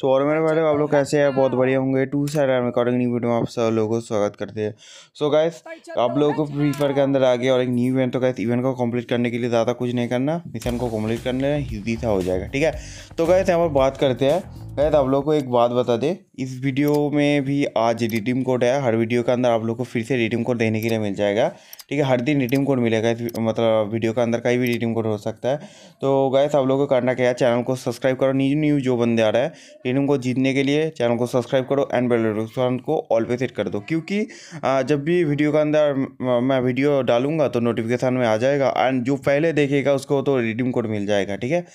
सो और मेरे भाई आप लोग कैसे हैं बहुत बढ़िया होंगे two side arm recording new video में आप सब लोगों को स्वागत करते हैं सो so, गाइस आप लोगों को फ्री फायर के अंदर आ गया और एक न्यू इवेंट तो गाइस इवेंट को कंप्लीट करने के लिए ज़्यादा कुछ नहीं करना मिशन को कम्प्लीट करने हिजी सा हो जाएगा ठीक है तो गाइस यहाँ पर बात करते हैं गैद आप लोग को एक बात बता दे इस वीडियो में भी आज रिडीम कोड है हर वीडियो के अंदर आप लोग को फिर से रिडीम कोड देने के लिए मिल जाएगा ठीक है हर दिन रिडीम कोड मिलेगा इस मतलब वीडियो के अंदर कहीं भी रिडीम कोड हो सकता है तो गैस आप लोगों को करना क्या है चैनल को सब्सक्राइब करो न्यू न्यू जो बंदे आ रहा है रिडीम कोड जीतने के लिए चैनल को सब्सक्राइब करो एंड बेलोटिफिकेशन को ऑल पे सेट कर दो क्योंकि जब भी वीडियो के अंदर मैं वीडियो डालूंगा तो नोटिफिकेशन में आ जाएगा एंड जो पहले देखेगा उसको तो रिडीम कोड मिल जाएगा ठीक है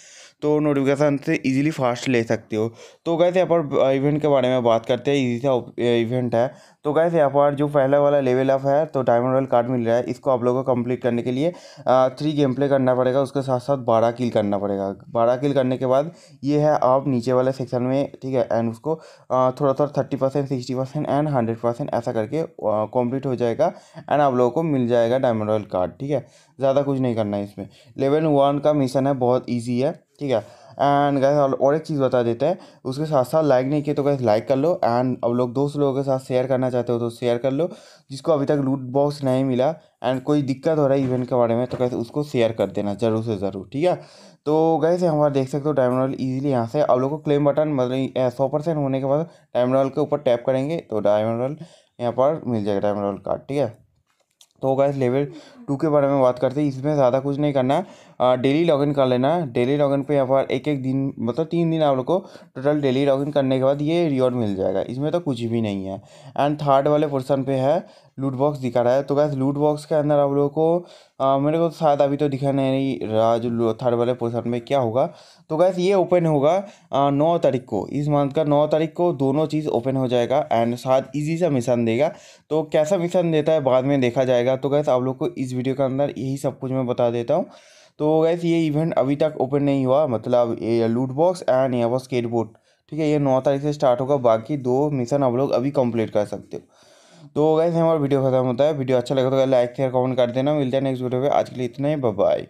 तो नोटिफिकेशन से इजीली फास्ट ले सकते हो तो गए थे यहाँ पर इवेंट uh, के बारे में बात करते हैं इजी सा इवेंट है तो गए थे यहाँ पर जो पहला वाला लेवल अप है तो डायमंड रॉयल कार्ड मिल रहा है इसको आप लोगों को कंप्लीट करने के लिए थ्री गेम प्ले करना पड़ेगा उसके साथ साथ बारह किल करना पड़ेगा बारह किल करने के बाद ये है आप नीचे वाले सेक्शन में ठीक है एंड उसको थोड़ा थोड़ा thirty percent sixty percent and hundred percent ऐसा करके कंप्लीट uh, हो जाएगा एंड आप लोगों को मिल जाएगा डायमंड रॉयल कार्ड ठीक है ज़्यादा कुछ नहीं करना है इसमें लेवल वन का मिशन है बहुत ईजी है ठीक है एंड गैस और एक चीज़ बता देते हैं उसके साथ साथ लाइक नहीं किए तो गैस लाइक कर लो एंड अब लोग दोस्त लोगों के साथ शेयर करना चाहते हो तो शेयर कर लो जिसको अभी तक लूट बॉक्स नहीं मिला एंड कोई दिक्कत हो रहा है इवेंट के बारे में तो कैसे उसको शेयर कर देना ज़रूर से ज़रूर ठीक है तो गए से हमारे देख सकते हो डायमंड रॉयल ईजिली यहाँ से अब लोग को क्लेम बटन मतलब सौ परसेंट होने के बाद डायमंड रॉयल के ऊपर टैप करेंगे तो डायमंड रॉयल यहाँ पर मिल जाएगा डायमंड रॉयल कार्ड ठीक है तो इस लेवल टू के बारे में बात करते हैं इसमें ज़्यादा कुछ नहीं करना है डेली लॉगिन कर लेना है डेली लॉगिन पे यहाँ पर एक एक दिन मतलब तीन दिन आप लोग को टोटल डेली लॉगिन करने के बाद ये रिवॉर्ड मिल जाएगा इसमें तो कुछ भी नहीं है एंड थर्ड वाले पोर्सन पे है लूट बॉक्स दिखा रहा है तो गैस लूट बॉक्स के अंदर आप लोगों को आ, मेरे को तो शायद अभी तो दिखा नहीं रहा जो थर्ड वाले पोर्सन में क्या होगा तो गैस ये ओपन होगा नौ तारीख को इस मंथ का नौ तारीख को दोनों चीज़ ओपन हो जाएगा एंड शायद इजी सा मिशन देगा तो कैसा मिशन देता है बाद में देखा जाएगा तो गैस आप लोग को इस वीडियो के अंदर यही सब कुछ मैं बता देता हूँ तो गैस ये इवेंट अभी तक ओपन नहीं हुआ मतलब ये लूट बॉक्स एंड यहाँ पर स्केट ठीक है ये नौ तारीख से स्टार्ट होगा बाकी दो मिशन आप लोग अभी कंप्लीट कर सकते हो तो गैस हमारा वीडियो खत्म होता है वीडियो अच्छा लगा तो लाइक शेयर कमेंट कर देना मिलता है नेक्स्ट वीडियो पे आज के लिए इतना ही बाय